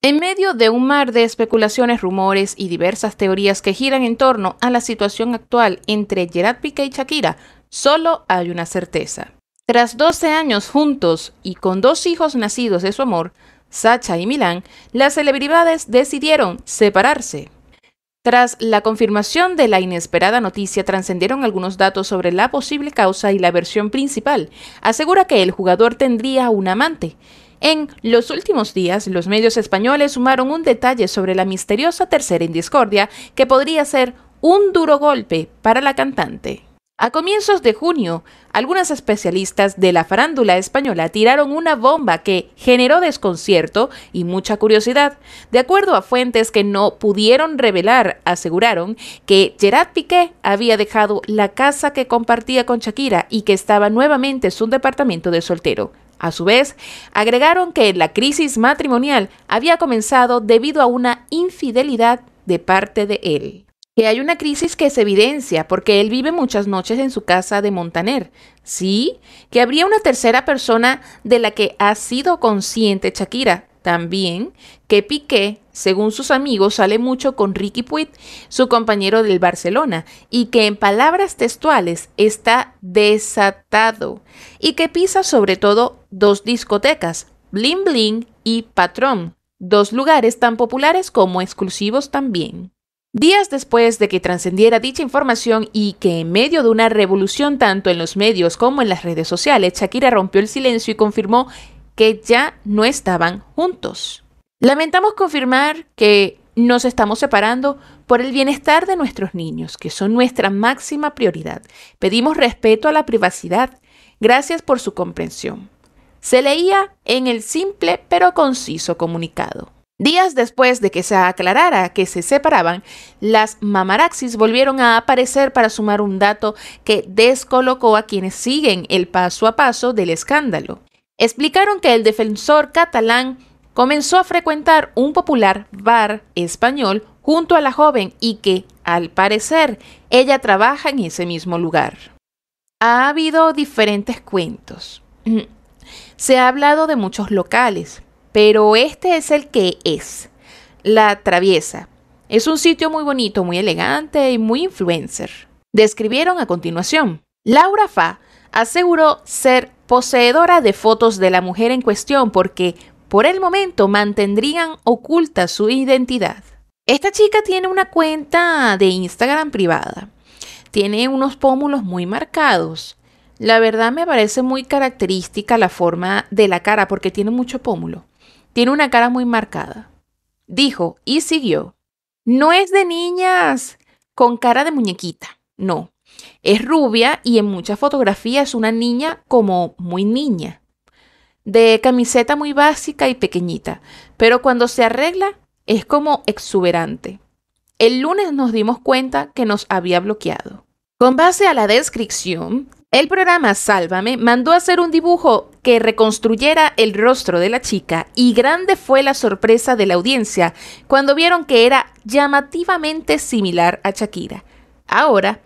En medio de un mar de especulaciones, rumores y diversas teorías que giran en torno a la situación actual entre Gerard Piqué y Shakira, solo hay una certeza. Tras 12 años juntos y con dos hijos nacidos de su amor, Sacha y Milán, las celebridades decidieron separarse. Tras la confirmación de la inesperada noticia, trascendieron algunos datos sobre la posible causa y la versión principal asegura que el jugador tendría un amante en los últimos días, los medios españoles sumaron un detalle sobre la misteriosa tercera indiscordia discordia que podría ser un duro golpe para la cantante. A comienzos de junio, algunas especialistas de la farándula española tiraron una bomba que generó desconcierto y mucha curiosidad. De acuerdo a fuentes que no pudieron revelar, aseguraron que Gerard Piqué había dejado la casa que compartía con Shakira y que estaba nuevamente en su departamento de soltero. A su vez, agregaron que la crisis matrimonial había comenzado debido a una infidelidad de parte de él. Que hay una crisis que se evidencia porque él vive muchas noches en su casa de Montaner. Sí, que habría una tercera persona de la que ha sido consciente Shakira. También que Piqué, según sus amigos, sale mucho con Ricky Puig, su compañero del Barcelona, y que en palabras textuales está desatado, y que pisa sobre todo dos discotecas, Bling Bling y Patrón, dos lugares tan populares como exclusivos también. Días después de que trascendiera dicha información y que en medio de una revolución tanto en los medios como en las redes sociales, Shakira rompió el silencio y confirmó que ya no estaban juntos. Lamentamos confirmar que nos estamos separando por el bienestar de nuestros niños, que son nuestra máxima prioridad. Pedimos respeto a la privacidad. Gracias por su comprensión se leía en el simple pero conciso comunicado. Días después de que se aclarara que se separaban, las mamaraxis volvieron a aparecer para sumar un dato que descolocó a quienes siguen el paso a paso del escándalo. Explicaron que el defensor catalán comenzó a frecuentar un popular bar español junto a la joven y que, al parecer, ella trabaja en ese mismo lugar. Ha habido diferentes cuentos. Se ha hablado de muchos locales, pero este es el que es, La Traviesa. Es un sitio muy bonito, muy elegante y muy influencer. Describieron a continuación. Laura Fa aseguró ser poseedora de fotos de la mujer en cuestión porque por el momento mantendrían oculta su identidad. Esta chica tiene una cuenta de Instagram privada. Tiene unos pómulos muy marcados. La verdad me parece muy característica la forma de la cara porque tiene mucho pómulo. Tiene una cara muy marcada. Dijo y siguió. No es de niñas con cara de muñequita, no. Es rubia y en muchas fotografías es una niña como muy niña. De camiseta muy básica y pequeñita, pero cuando se arregla es como exuberante. El lunes nos dimos cuenta que nos había bloqueado. Con base a la descripción, el programa Sálvame mandó a hacer un dibujo que reconstruyera el rostro de la chica y grande fue la sorpresa de la audiencia cuando vieron que era llamativamente similar a Shakira. Ahora,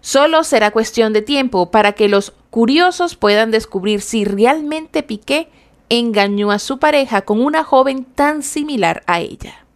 solo será cuestión de tiempo para que los curiosos puedan descubrir si realmente Piqué engañó a su pareja con una joven tan similar a ella.